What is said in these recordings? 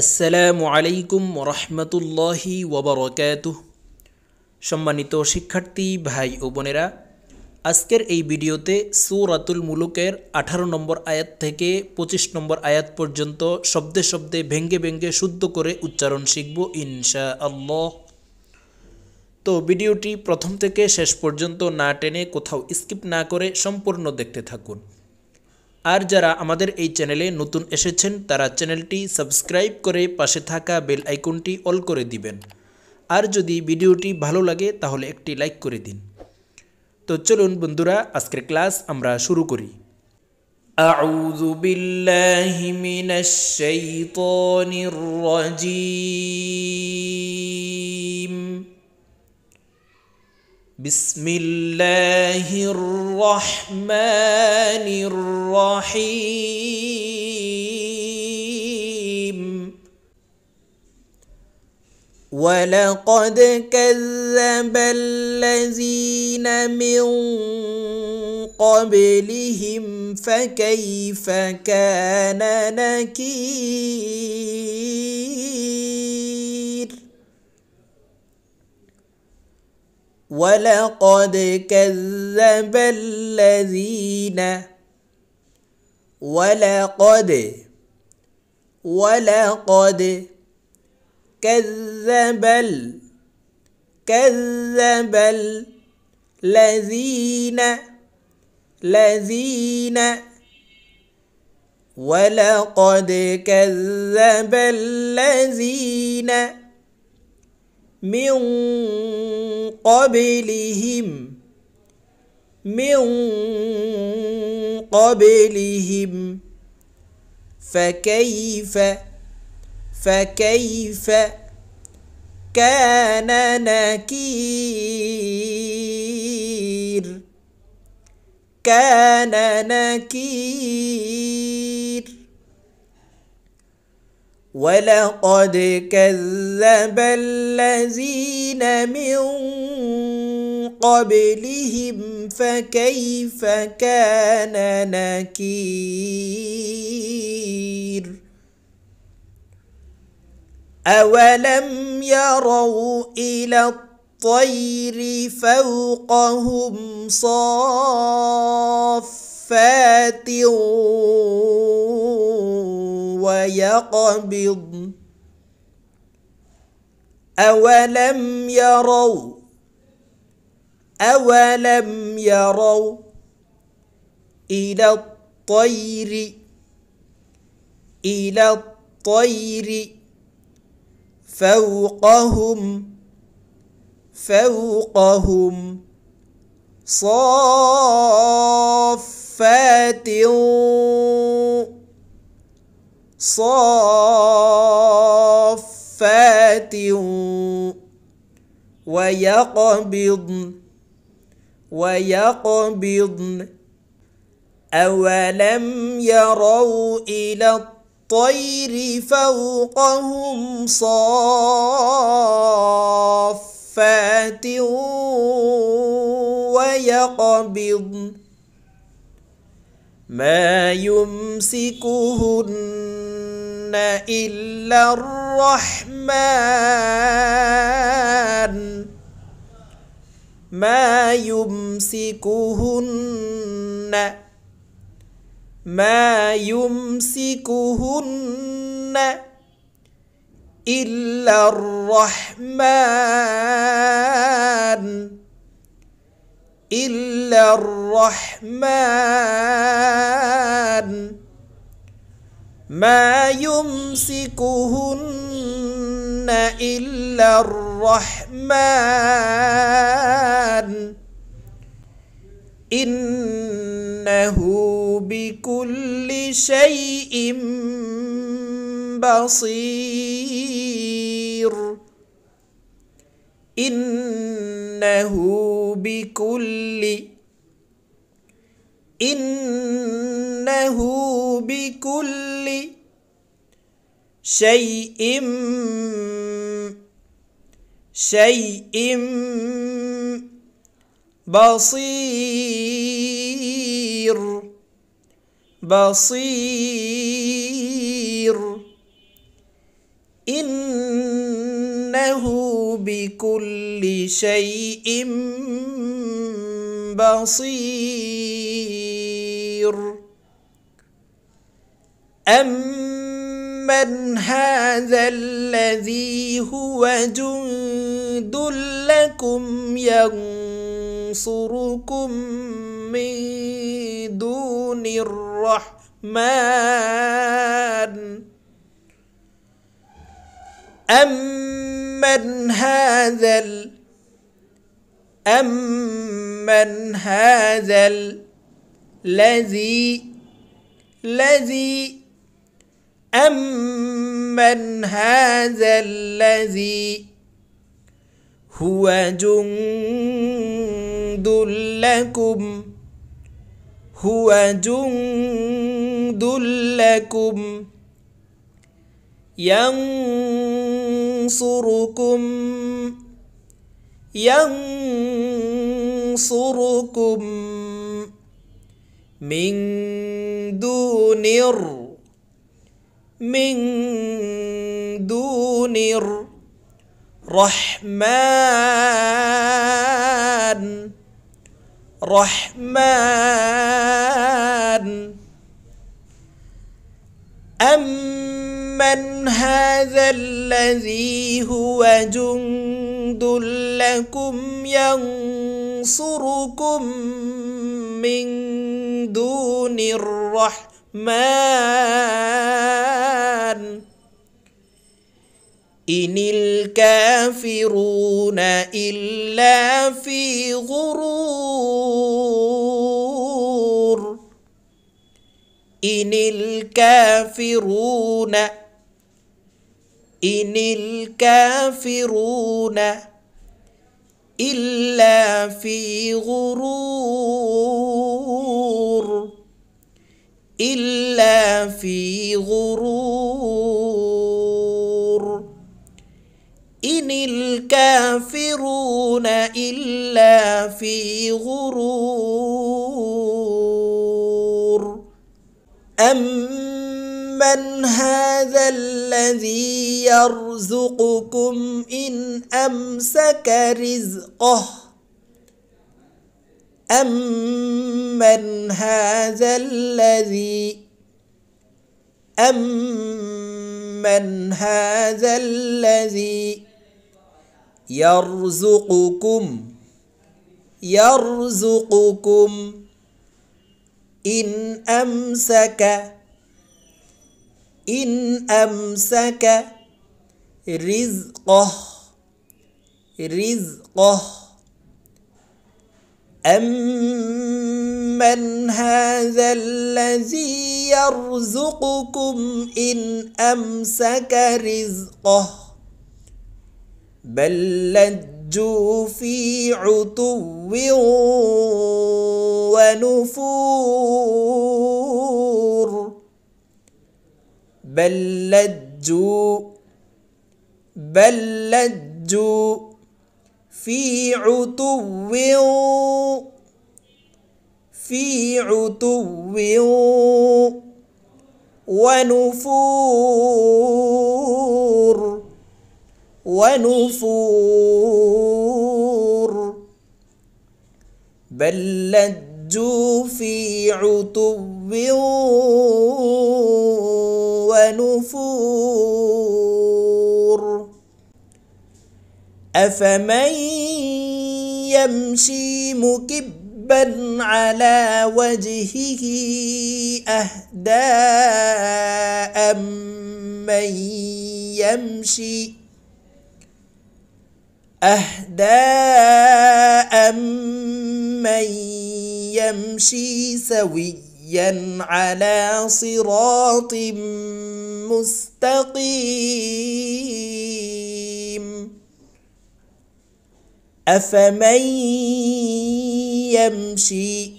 আসসালামু আলাইকুম রহমতুল্লাহি ওবরকাত সম্মানিত শিক্ষার্থী ভাই ও বোনেরা আজকের এই ভিডিওতে সুরাতুল মুলুকের ১৮ নম্বর আয়াত থেকে ২৫ নম্বর আয়াত পর্যন্ত শব্দে শব্দে ভেঙ্গে ভেঙ্গে শুদ্ধ করে উচ্চারণ শিখব ইনশা আল্লাহ তো ভিডিওটি প্রথম থেকে শেষ পর্যন্ত না টেনে কোথাও স্কিপ না করে সম্পূর্ণ দেখতে থাকুন আর যারা আমাদের এই চ্যানেলে নতুন এসেছেন তারা চ্যানেলটি সাবস্ক্রাইব করে পাশে থাকা বেল আইকনটি অল করে দিবেন আর যদি ভিডিওটি ভালো লাগে তাহলে একটি লাইক করে দিন তো চলুন বন্ধুরা আজকের ক্লাস আমরা শুরু করি أعوذ بالله من الشيطان الرجيم بسم الله الرحمن الرحيم ولقد كذب الذين من قبلهم فكيف كان نكير ولقد كذب الذين ولقد ولقد كذب ال كذب الذين الذين ولقد كذب الذين من قبلهم من قبلهم فكيف فكيف كان نكير كان نكير ولقد كذب الذين من قبلهم فكيف كان نكير اولم يروا الى الطير فوقهم صافّ فاتر ويقبض أولم يروا أولم يروا إلى الطير إلى الطير فوقهم فوقهم صاف صفات صافات ويقبض ويقبض أولم يروا إلى الطير فوقهم صافات ويقبض ما يمسكهن إلا الرحمن ما يمسكهن ما يمسكهن إلا الرحمن إلا الرحمن ما يمسكهن إلا الرحمن إنه بكل شيء بصير إن إنه بكل إنه بكل شيء شيء بصير بصير إنه بكل شيء بصير أمن هذا الذي هو جند لكم ينصركم من دون الرحمن أمن أمن هذا أمن هذا الذي الذي أمن هذا الذي هو جند لكم هو جند لكم ينظر ينصركم ينصركم من دون الر من دون الرحمن رحمن أم هذا الذي هو جند لكم ينصركم من دون الرحمن ان الكافرون الا في غرور ان الكافرون إلا في غرور إن الكافرون إلا في غرور إلا في غرور إن الكافرون إلا في غرور أم من هذا الذي يرزقكم إن أمسك رزقه أمن هذا الذي أمن هذا الذي يرزقكم يرزقكم إن أمسك إن أمسك رزقه رزقه أمن هذا الذي يرزقكم إن أمسك رزقه بل لجوا في عتو ونفور بل لجوا بل لجوا في عتو في عتو ونفور ونفور بل لجوا في عتو ونفور أفمن يمشي مكبا على وجهه أهدى أمن يمشي أهدى أمن يمشي سويا حيا على صراط مستقيم افمن يمشي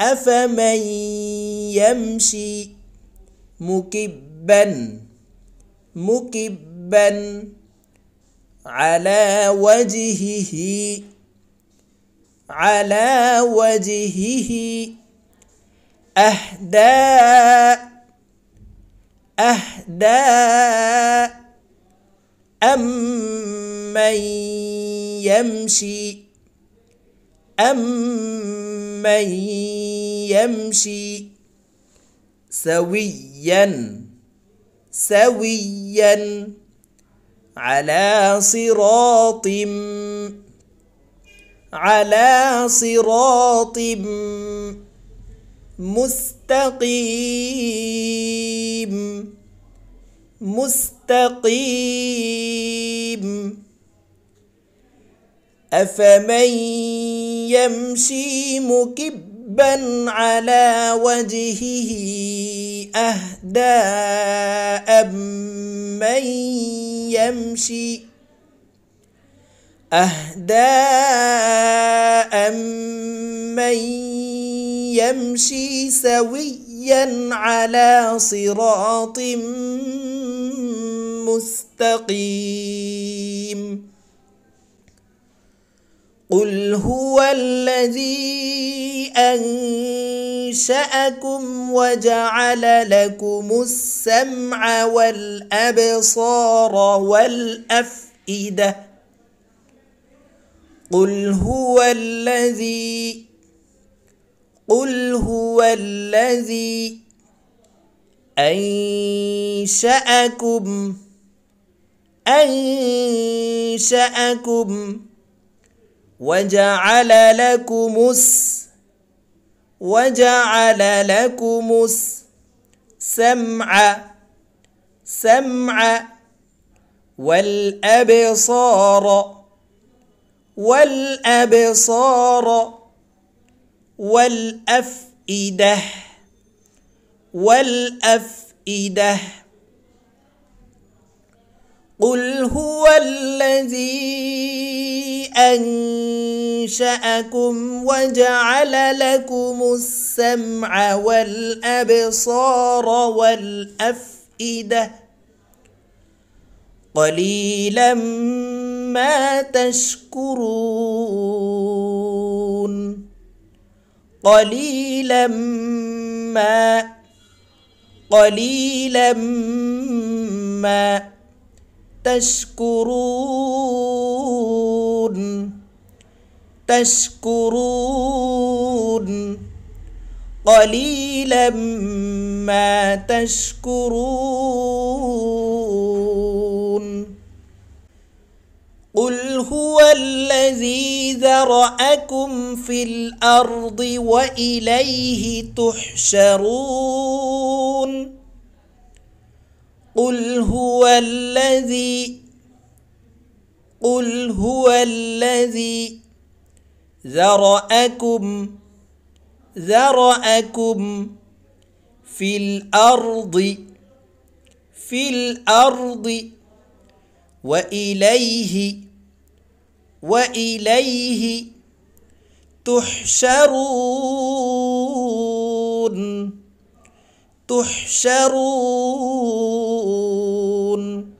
افمن يمشي مكبا مكبا على وجهه على وجهه أهداء أهداء أمن يمشي أمن يمشي سويا سويا على صراط على صراط مستقيم مستقيم أفمن يمشي مكبا على وجهه أهدى أم من يمشي أهداء من يمشي سويا على صراط مستقيم قل هو الذي انشاكم وجعل لكم السمع والابصار والافئده قل هو الذي قل هو الذي أنشأكم أنشأكم وجعل لكم الس وجعل لكم السمع سمع والأبصار والأبصار والأفئدة والأفئدة قل هو الذي أنشأكم وجعل لكم السمع والأبصار والأفئدة قليلا ما تشكرون قليلا ما قليلا ما تشكرون تشكرون قليلا ما تشكرون قل هو الذي ذرأكم في الأرض وإليه تحشرون قل هو الذي قل هو الذي ذرأكم ذرأكم في الأرض في الأرض وإليه وإليه تحشرون تحشرون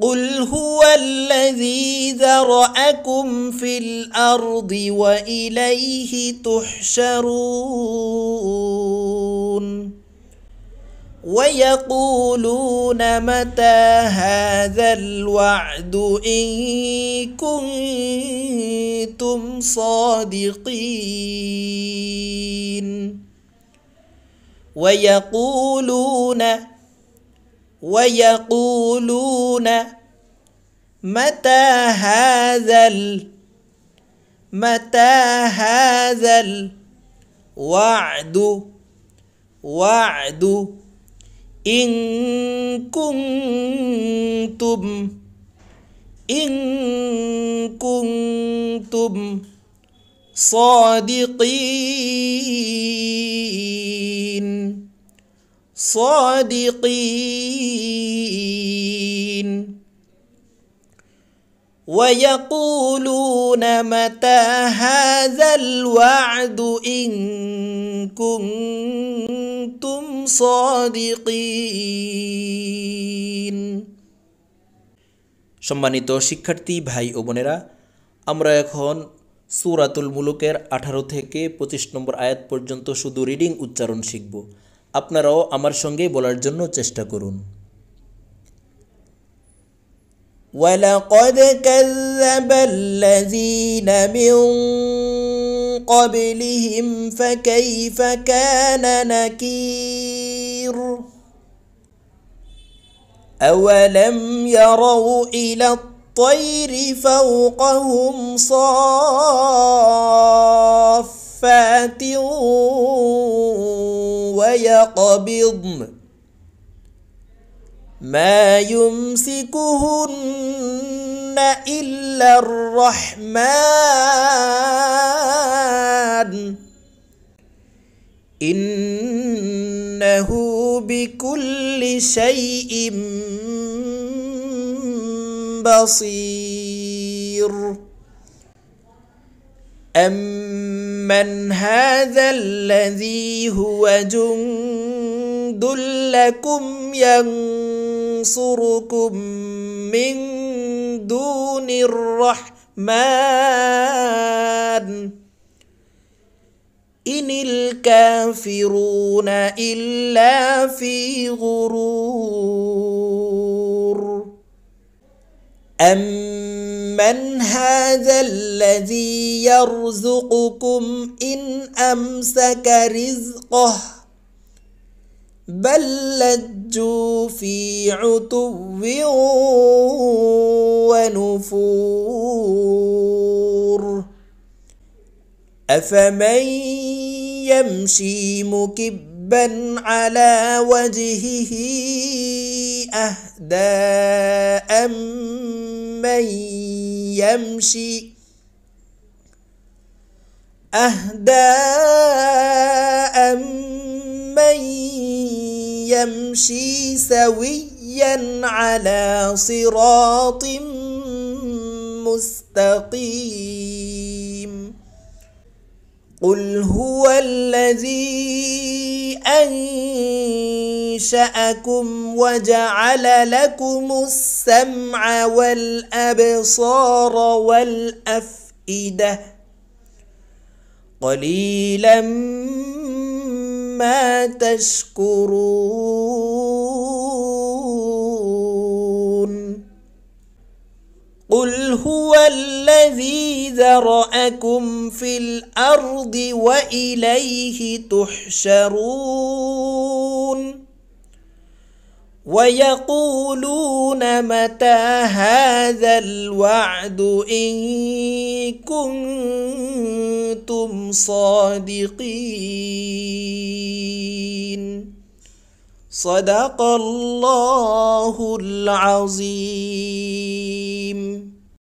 قل هو الذي ذرأكم في الأرض وإليه تحشرون ويقولون متى هذا الوعد ان كنتم صادقين ويقولون ويقولون متى هذا ال متى هذا الوعد وعد إن كنتم إن كنتم صادقين صادقين ويقولون متى هذا الوعد إن كنتم صادقين সম্মানিত শিক্ষার্থী ভাই ও বোনেরা আমরা এখন সুরাতুল মুলুকের আঠারো থেকে পঁচিশ নম্বর আয়াত পর্যন্ত শুধু রিডিং উচ্চারণ শিখব আপনারাও আমার সঙ্গে বলার জন্য চেষ্টা করুন ولقد كذب الذين من قبلهم فكيف كان نكير اولم يروا الى الطير فوقهم صافات ويقبضن ما يمسكهن إلا الرحمن إنه بكل شيء بصير أمن هذا الذي هو جند دلكم ينصركم من دون الرحمن ان الكافرون الا في غرور امن هذا الذي يرزقكم ان امسك رزقه بل لجوا في عتو ونفور افمن يمشي مكبا على وجهه اهدى امن يمشي اهدى امن يمشي سويا على صراط مستقيم قل هو الذي انشاكم وجعل لكم السمع والابصار والافئده قليلا ما تشكرون قل هو الذي ذرأكم في الأرض وإليه تحشرون ويقولون متى هذا الوعد إن كنتم كنتم صادقين صدق الله العظيم